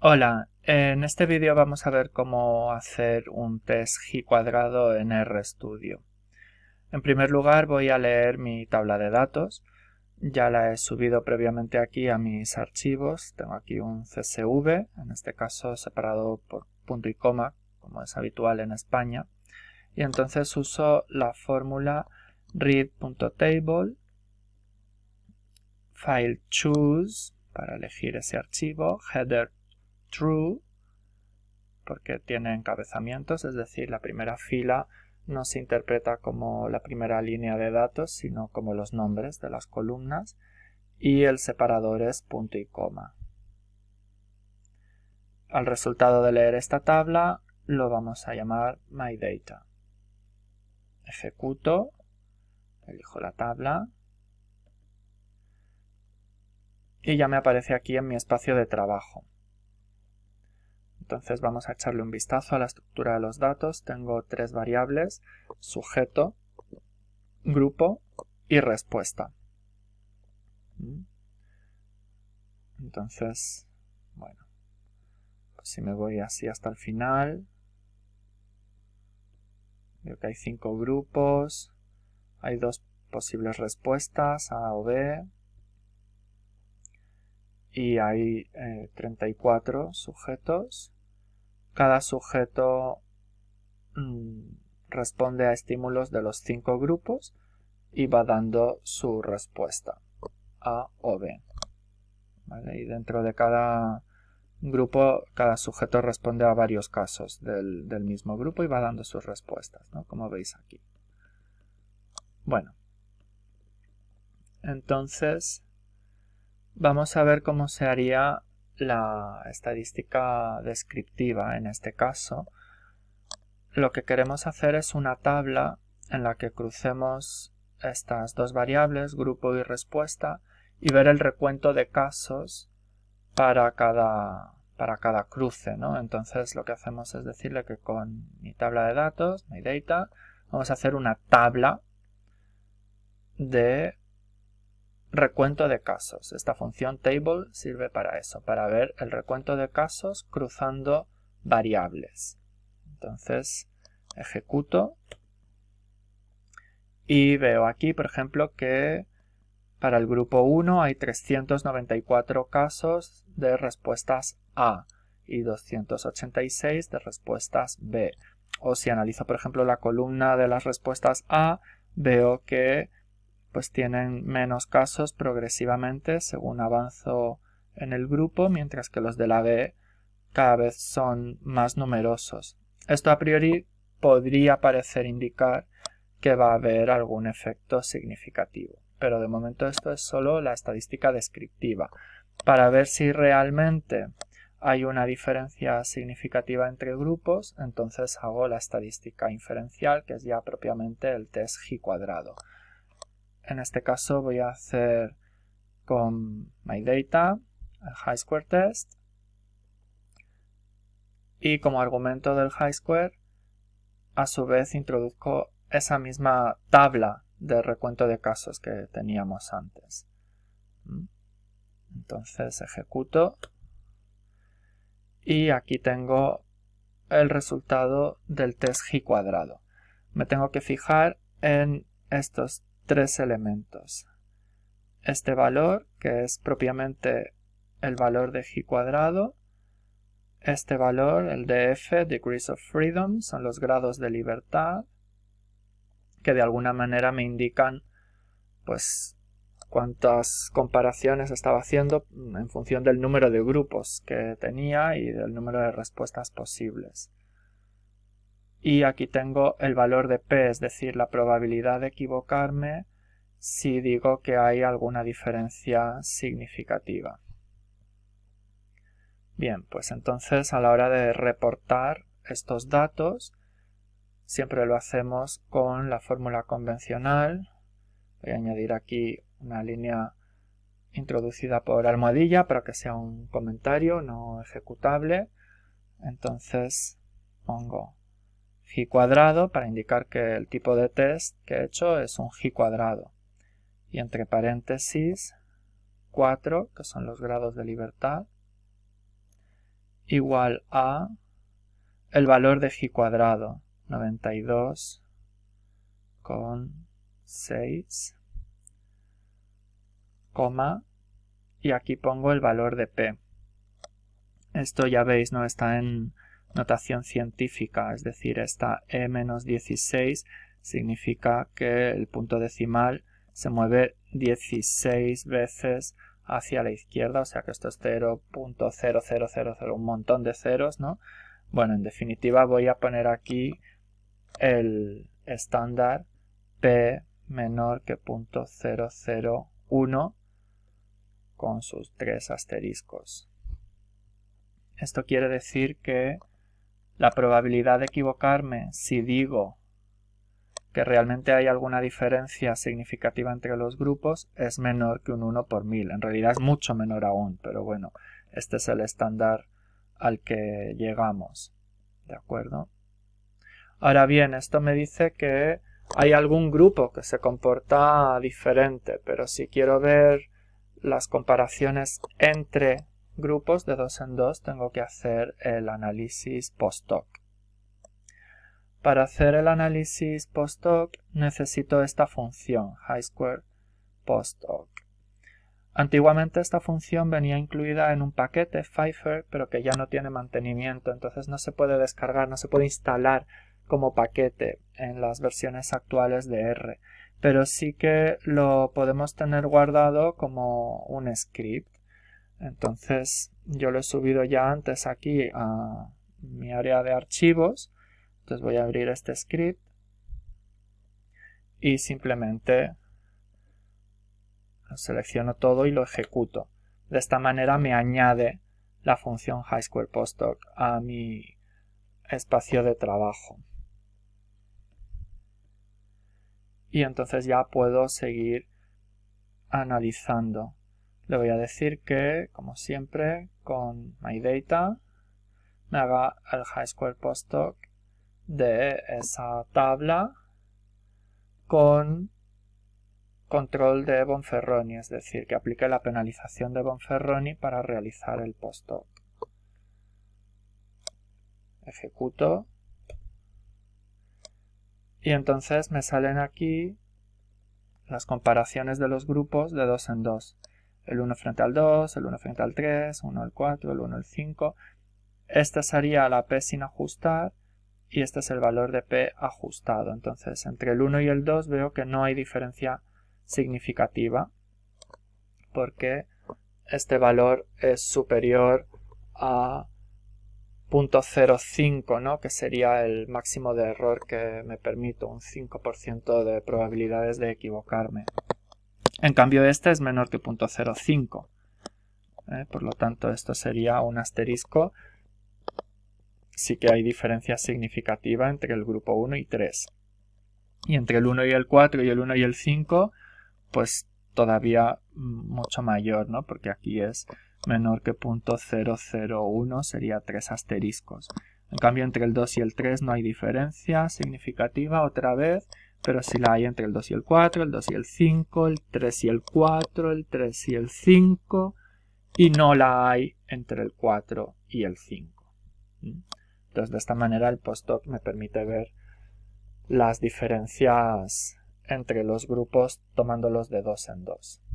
Hola, en este vídeo vamos a ver cómo hacer un test G cuadrado en RStudio. En primer lugar voy a leer mi tabla de datos. Ya la he subido previamente aquí a mis archivos. Tengo aquí un CSV, en este caso separado por punto y coma, como es habitual en España. Y entonces uso la fórmula read.table, file choose para elegir ese archivo, header true porque tiene encabezamientos, es decir, la primera fila no se interpreta como la primera línea de datos, sino como los nombres de las columnas, y el separador es punto y coma. Al resultado de leer esta tabla lo vamos a llamar myData. Ejecuto, elijo la tabla, y ya me aparece aquí en mi espacio de trabajo. Entonces vamos a echarle un vistazo a la estructura de los datos. Tengo tres variables, sujeto, grupo y respuesta. Mm. Entonces, bueno, pues si me voy así hasta el final, veo que hay cinco grupos, hay dos posibles respuestas, A o B, y hay 34 eh, sujetos cada sujeto mm, responde a estímulos de los cinco grupos y va dando su respuesta A o B. Y dentro de cada grupo, cada sujeto responde a varios casos del, del mismo grupo y va dando sus respuestas, ¿no? como veis aquí. Bueno, entonces vamos a ver cómo se haría la estadística descriptiva en este caso, lo que queremos hacer es una tabla en la que crucemos estas dos variables, grupo y respuesta, y ver el recuento de casos para cada, para cada cruce, ¿no? Entonces lo que hacemos es decirle que con mi tabla de datos, mi data, vamos a hacer una tabla de Recuento de casos. Esta función table sirve para eso, para ver el recuento de casos cruzando variables. Entonces, ejecuto y veo aquí, por ejemplo, que para el grupo 1 hay 394 casos de respuestas A y 286 de respuestas B. O si analizo, por ejemplo, la columna de las respuestas A, veo que pues tienen menos casos progresivamente según avanzo en el grupo, mientras que los de la B cada vez son más numerosos. Esto a priori podría parecer indicar que va a haber algún efecto significativo, pero de momento esto es solo la estadística descriptiva. Para ver si realmente hay una diferencia significativa entre grupos, entonces hago la estadística inferencial, que es ya propiamente el test G cuadrado. En este caso voy a hacer con MyData el high square test y como argumento del high square a su vez introduzco esa misma tabla de recuento de casos que teníamos antes. ¿Mm? Entonces ejecuto y aquí tengo el resultado del test g cuadrado. Me tengo que fijar en estos tres elementos. Este valor, que es propiamente el valor de g cuadrado, este valor, el de f, degrees of freedom, son los grados de libertad, que de alguna manera me indican pues cuántas comparaciones estaba haciendo en función del número de grupos que tenía y del número de respuestas posibles y aquí tengo el valor de P, es decir, la probabilidad de equivocarme si digo que hay alguna diferencia significativa. Bien, pues entonces a la hora de reportar estos datos, siempre lo hacemos con la fórmula convencional. Voy a añadir aquí una línea introducida por almohadilla para que sea un comentario no ejecutable. Entonces pongo g cuadrado para indicar que el tipo de test que he hecho es un g cuadrado. Y entre paréntesis 4, que son los grados de libertad, igual a el valor de g cuadrado, 92,6, coma, y aquí pongo el valor de p. Esto ya veis, no está en notación científica, es decir, esta E-16 significa que el punto decimal se mueve 16 veces hacia la izquierda, o sea que esto es 0.0000, un montón de ceros, ¿no? Bueno, en definitiva voy a poner aquí el estándar P menor que 001 con sus tres asteriscos. Esto quiere decir que la probabilidad de equivocarme si digo que realmente hay alguna diferencia significativa entre los grupos es menor que un 1 por 1000. En realidad es mucho menor aún, pero bueno, este es el estándar al que llegamos. ¿De acuerdo? Ahora bien, esto me dice que hay algún grupo que se comporta diferente, pero si quiero ver las comparaciones entre grupos de dos en dos tengo que hacer el análisis postdoc. Para hacer el análisis postdoc necesito esta función, high square postdoc. Antiguamente esta función venía incluida en un paquete Pfeiffer, pero que ya no tiene mantenimiento, entonces no se puede descargar, no se puede instalar como paquete en las versiones actuales de R, pero sí que lo podemos tener guardado como un script. Entonces yo lo he subido ya antes aquí a mi área de archivos. Entonces voy a abrir este script y simplemente lo selecciono todo y lo ejecuto. De esta manera me añade la función High Postdoc a mi espacio de trabajo. Y entonces ya puedo seguir analizando le voy a decir que, como siempre, con myData me haga el school postdoc de esa tabla con control de Bonferroni, es decir, que aplique la penalización de Bonferroni para realizar el postdoc. Ejecuto. Y entonces me salen aquí las comparaciones de los grupos de dos en dos el 1 frente al 2, el 1 frente al 3, 1 al 4, el 1 al 5. Esta sería la P sin ajustar y este es el valor de P ajustado. Entonces, entre el 1 y el 2 veo que no hay diferencia significativa porque este valor es superior a 0.05, ¿no? que sería el máximo de error que me permito, un 5% de probabilidades de equivocarme. En cambio, este es menor que .05, ¿eh? Por lo tanto, esto sería un asterisco. Sí que hay diferencia significativa entre el grupo 1 y 3. Y entre el 1 y el 4 y el 1 y el 5, pues todavía mucho mayor, ¿no? Porque aquí es menor que .001, sería 3 asteriscos. En cambio, entre el 2 y el 3 no hay diferencia significativa otra vez pero si la hay entre el 2 y el 4, el 2 y el 5, el 3 y el 4, el 3 y el 5, y no la hay entre el 4 y el 5. ¿Mm? Entonces, de esta manera el postdoc me permite ver las diferencias entre los grupos tomándolos de 2 en 2.